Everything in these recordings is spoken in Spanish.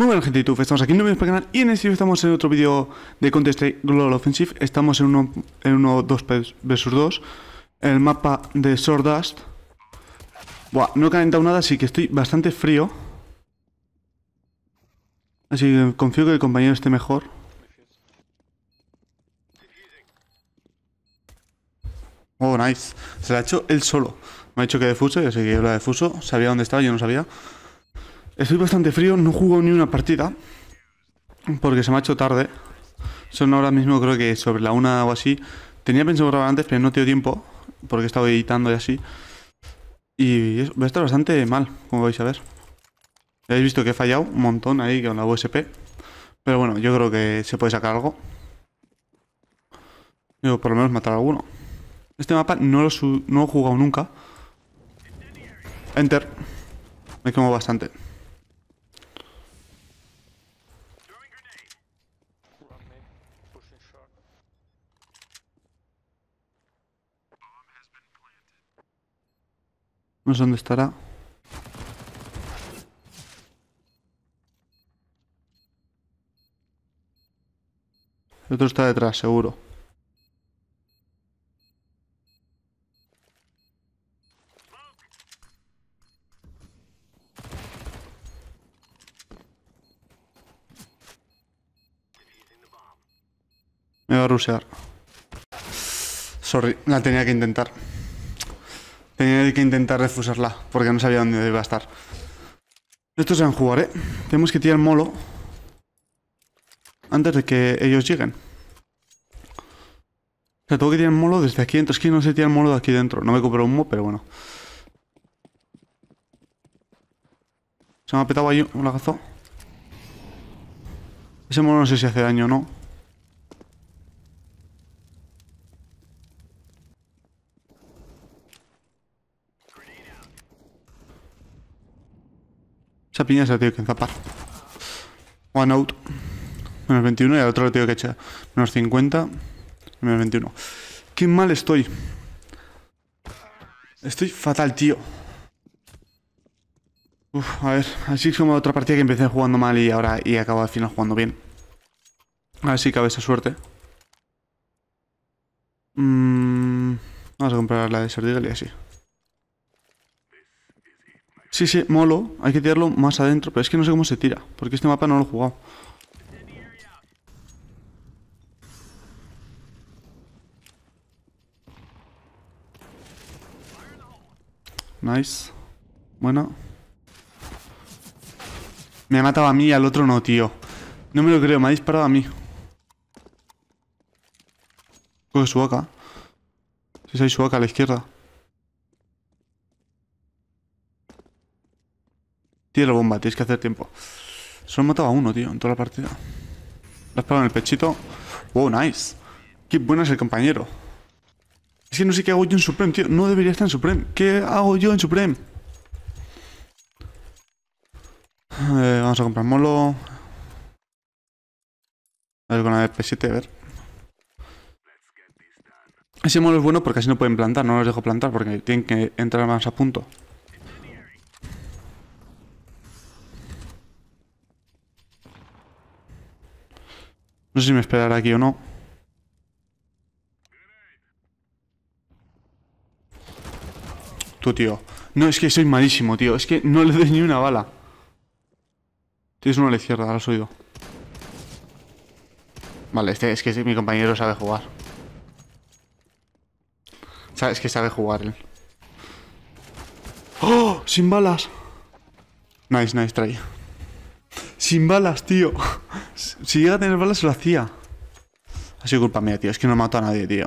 Muy buenas gente de YouTube, estamos aquí en nuevo canal y en este video estamos en otro vídeo de Counter Global Offensive Estamos en uno, en uno 2 vs 2 El mapa de Sordust Buah, no he calentado nada, así que estoy bastante frío Así que confío que el compañero esté mejor Oh, nice, se la ha hecho él solo Me ha dicho que defuso, así que yo la defuso Sabía dónde estaba, yo no sabía Estoy bastante frío, no juego ni una partida. Porque se me ha hecho tarde. Son ahora mismo creo que sobre la una o así. Tenía pensado grabar antes, pero no tengo tiempo. Porque he estado editando y así. Y voy a estar bastante mal, como vais a ver. Ya habéis visto que he fallado un montón ahí con la USP. Pero bueno, yo creo que se puede sacar algo. Yo por lo menos matar a alguno. Este mapa no lo, he jugado nunca. Enter. Me como bastante. No sé dónde estará. El otro está detrás, seguro. Me va a rusear. Sorry, la tenía que intentar. Tenía que intentar refusarla, porque no sabía dónde iba a estar. Esto se van a jugar, ¿eh? Tenemos que tirar molo antes de que ellos lleguen. O sea, tengo que tirar molo desde aquí dentro. Es que no sé tirar molo de aquí dentro. No me un humo, pero bueno. Se me ha petado ahí un lagazo. Ese molo no sé si hace daño o no. piñas se que zapar, One out. Menos 21 y al otro lo tengo que echar. Menos 50. Menos 21. Qué mal estoy. Estoy fatal, tío. Uf, a ver. Así es como otra partida que empecé jugando mal y ahora y acabo al final jugando bien. A ver si cabe esa suerte. Mm, vamos a comprar la de Sardigal y así. Sí, sí, molo. Hay que tirarlo más adentro, pero es que no sé cómo se tira, porque este mapa no lo he jugado. Nice. Bueno. Me ha matado a mí y al otro no, tío. No me lo creo, me ha disparado a mí. Coge su Si sí, hay su a la izquierda. Tienes la bomba, tienes que hacer tiempo. Solo mataba a uno, tío, en toda la partida. La has en el pechito. Wow, nice. Qué bueno es el compañero. Es que no sé qué hago yo en Supreme, tío. No debería estar en Supreme. ¿Qué hago yo en Supreme? vamos a comprar molo. A ver con la 7 a ver. Ese molo es bueno porque así no pueden plantar. No los dejo plantar porque tienen que entrar más a punto. No sé si me esperará aquí o no. Tú, tío. No, es que soy malísimo, tío. Es que no le doy ni una bala. Tienes uno a la izquierda, lo has oído. Vale, este, es que este, mi compañero sabe jugar. Es que sabe jugar él. ¡Oh! ¡Sin balas! Nice, nice, trae sin balas, tío. Si llega a tener balas, lo hacía. Ha sido culpa mía, tío. Es que no mato a nadie, tío.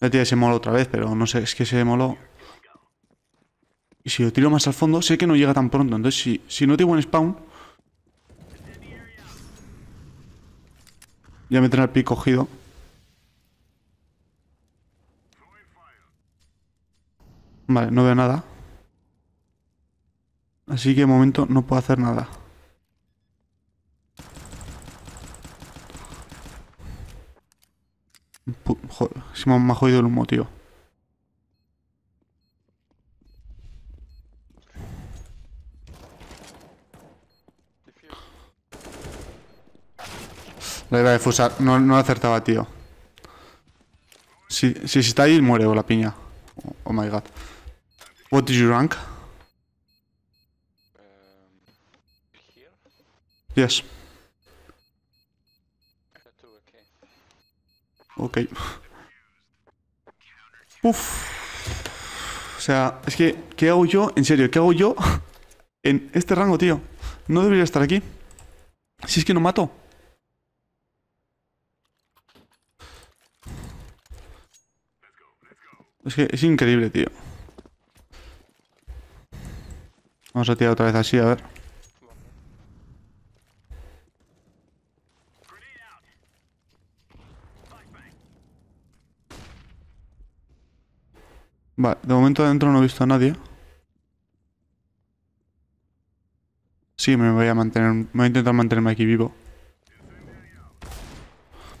La tía se moló otra vez, pero no sé, es que se moló. Y si lo tiro más al fondo, sé que no llega tan pronto. Entonces, si, si no tengo un spawn... Ya me tendrá el pick cogido. Vale, no veo nada. Así que de momento no puedo hacer nada. Si se me ha jodido el humo, tío. La iba a defusar. No, no acertaba, tío. Si, si está ahí, muere o la piña. Oh, oh, my god. What is your rank? Yes. Ok. Uf. O sea, es que, ¿qué hago yo? En serio, ¿qué hago yo en este rango, tío? No debería estar aquí. Si es que no mato. Es que es increíble, tío. Vamos a tirar otra vez así, a ver. Vale, de momento adentro no he visto a nadie. Sí, me voy a mantener. Me voy a intentar mantenerme aquí vivo.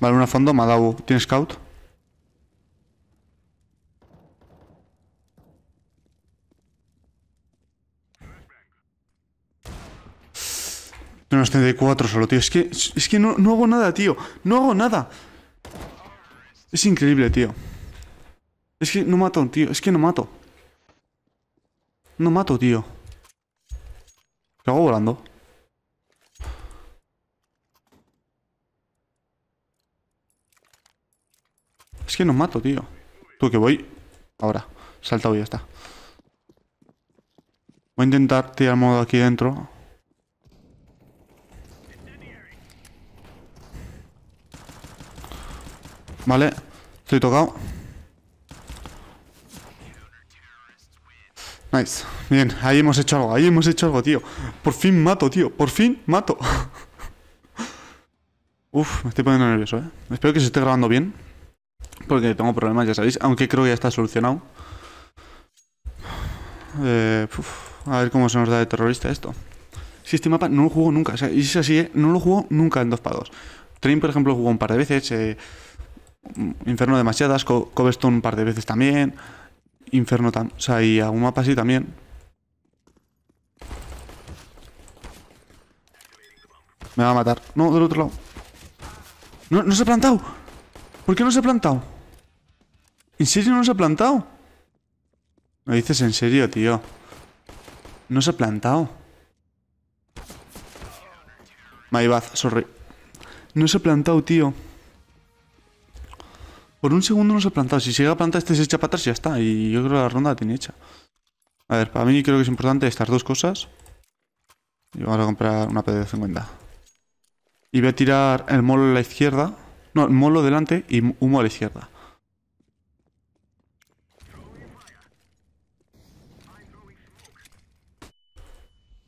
Vale, una fondo me ha dado. scout? de 34 solo, tío. Es que, es que no hago nada, tío. No hago nada. Es increíble, tío. Es que no mato, tío. Es que no mato. No mato, tío. ¿Qué hago volando? Es que no mato, tío. Tú que voy. Ahora. Salta y ya está. Voy a intentar tirar modo aquí dentro. Vale. Estoy tocado. Nice. Bien, ahí hemos hecho algo, ahí hemos hecho algo, tío. Por fin mato, tío. Por fin mato. Uf, me estoy poniendo nervioso, ¿eh? Espero que se esté grabando bien. Porque tengo problemas, ya sabéis. Aunque creo que ya está solucionado. Eh, a ver cómo se nos da de terrorista esto. Si este mapa no lo juego nunca. O sea, y si es así, ¿eh? no lo juego nunca en dos para 2 Train, por ejemplo, jugó un par de veces. Eh, Inferno demasiadas. Co Cobblestone un par de veces también. Inferno tan... O sea, y algún mapa así también. Me va a matar. No, del otro lado. No, no se ha plantado. ¿Por qué no se ha plantado? ¿En serio no se ha plantado? ¿Me dices en serio, tío? No se ha plantado. My bad, sorry. No se ha plantado, tío. Por un segundo no se ha plantado. Si se llega a plantar, este se echa para atrás y ya está. Y yo creo que la ronda tiene hecha. A ver, para mí creo que es importante estas dos cosas. Y vamos a comprar una PD 50. Y voy a tirar el molo a la izquierda. No, el molo delante y humo a la izquierda.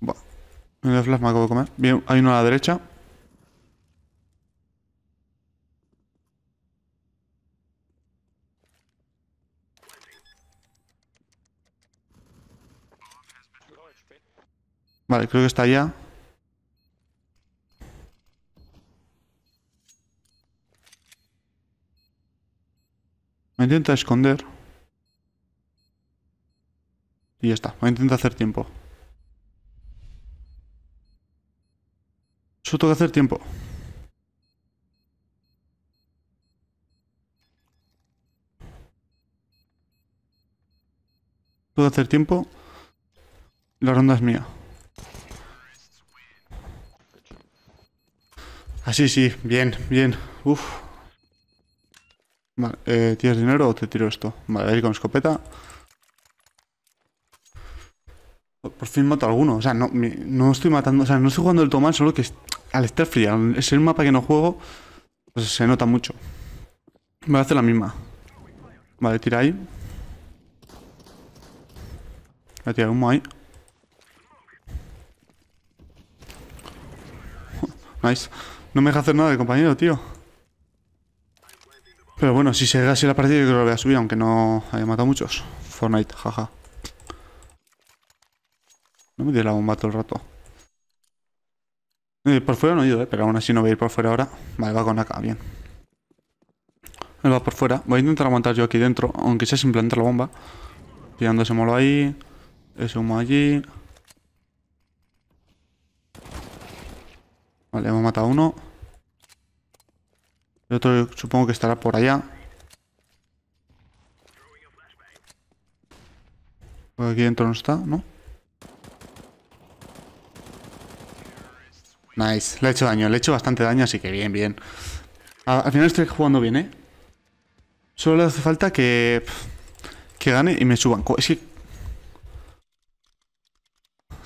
Bueno. el flash me acabo de comer. Bien, hay uno a la derecha. Vale, creo que está allá. Me intenta esconder. Y ya está, me intenta hacer tiempo. Solo tengo que hacer tiempo. Puedo hacer tiempo. La ronda es mía. Así, ah, sí, bien, bien. Uf. Vale, eh, ¿tienes dinero o te tiro esto? Vale, voy con escopeta. Por fin mato a alguno. O sea, no, no estoy matando. O sea, no estoy jugando el tomal, solo que al estar fría, es el mapa que no juego, pues se nota mucho. Voy a hacer la misma. Vale, tira ahí. Voy a tirar humo ahí. nice. No me deja hacer nada de compañero, tío. Pero bueno, si se así la partida, yo creo que lo voy a subir, aunque no haya matado muchos. Fortnite, jaja. No me dio la bomba todo el rato. Eh, por fuera no he ido, eh, pero aún así no voy a ir por fuera ahora. Vale, va con acá, bien. Él va por fuera. Voy a intentar aguantar yo aquí dentro, aunque sea sin plantar la bomba. Pillando ese molo ahí. Ese humo allí. Vale, hemos matado a uno. El otro supongo que estará por allá. aquí dentro no está, ¿no? Nice, le ha hecho daño, le he hecho bastante daño, así que bien, bien. Al final estoy jugando bien, ¿eh? Solo le hace falta que... Que gane y me suban. Es que...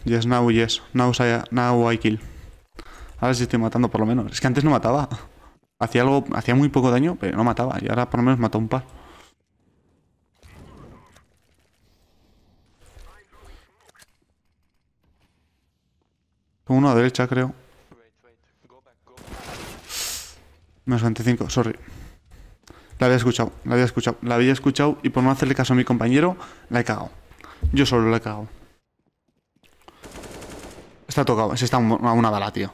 Yes, now, yes. Now, now I kill. Ahora sí estoy matando por lo menos. Es que antes no mataba. Hacía algo, hacía muy poco daño, pero no mataba. Y ahora por lo menos mató un par. Uno a derecha, creo. Menos 25, sorry. La había escuchado, la había escuchado, la había escuchado y por no hacerle caso a mi compañero, la he cagado. Yo solo la he cagado. Está tocado, se está a una bala, tío.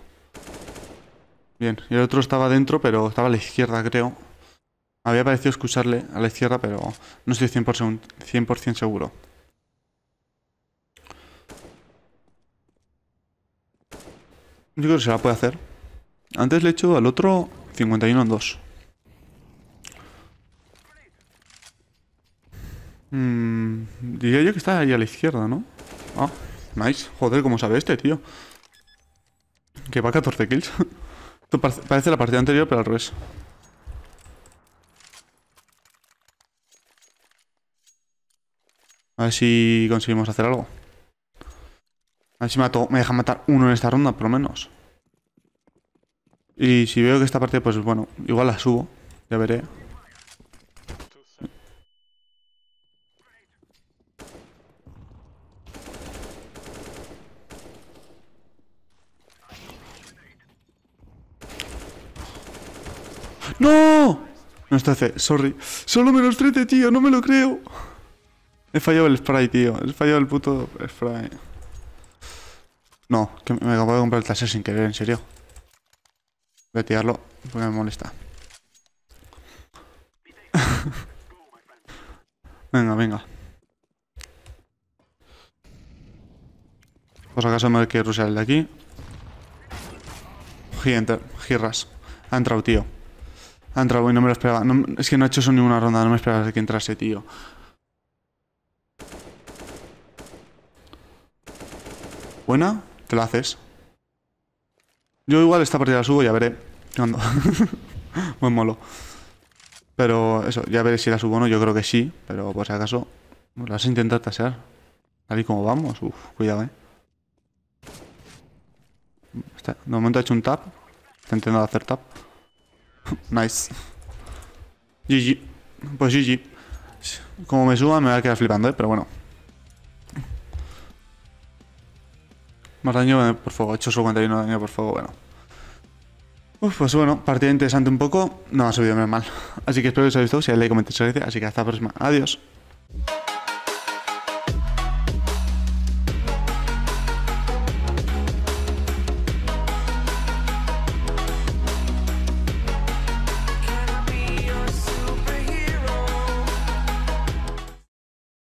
Bien, y el otro estaba dentro, pero estaba a la izquierda, creo. Había parecido escucharle a la izquierda, pero no estoy 100%, 100 seguro. Yo creo que se la puede hacer. Antes le he hecho al otro 51 en 2. Mm, diría yo que está ahí a la izquierda, ¿no? Ah, nice. Joder, ¿cómo sabe este, tío? Que va a 14 kills. Esto parece la partida anterior, pero al revés. A ver si conseguimos hacer algo. A ver si me deja matar uno en esta ronda, por lo menos. Y si veo que esta partida, pues bueno, igual la subo. Ya veré. ¡No! No está hace, sorry. Solo menos 13, tío, no me lo creo. He fallado el spray, tío. He fallado el puto spray. No, que me acabo de comprar el taser sin querer, en serio. Voy a tirarlo porque me molesta. venga, venga. Pues acaso me hay que rushear el de aquí. Gente, girras. Ha entrado, tío ha entrado y no me lo esperaba. es que no he hecho eso ni ronda, no me esperaba que entrase, tío. Buena, te la haces. Yo igual esta partida la subo ya veré. Muy pues molo. Pero eso, ya veré si la subo o no. Yo creo que sí, pero por si acaso. Pues ¿Has intentado tasear. Así como vamos. Uf, cuidado, eh. de momento ha hecho un tap. Está intentando hacer tap. nice. GG. Pues GG. Como me suba me va a quedar flipando, ¿eh? Pero bueno. Más daño eh, por fuego. 851 daño por fuego, bueno. Uf, pues bueno, partida interesante un poco. No ha subido menos mal. Así que espero que os haya gustado. Si le like, comentéis, así que hasta la próxima. Adiós.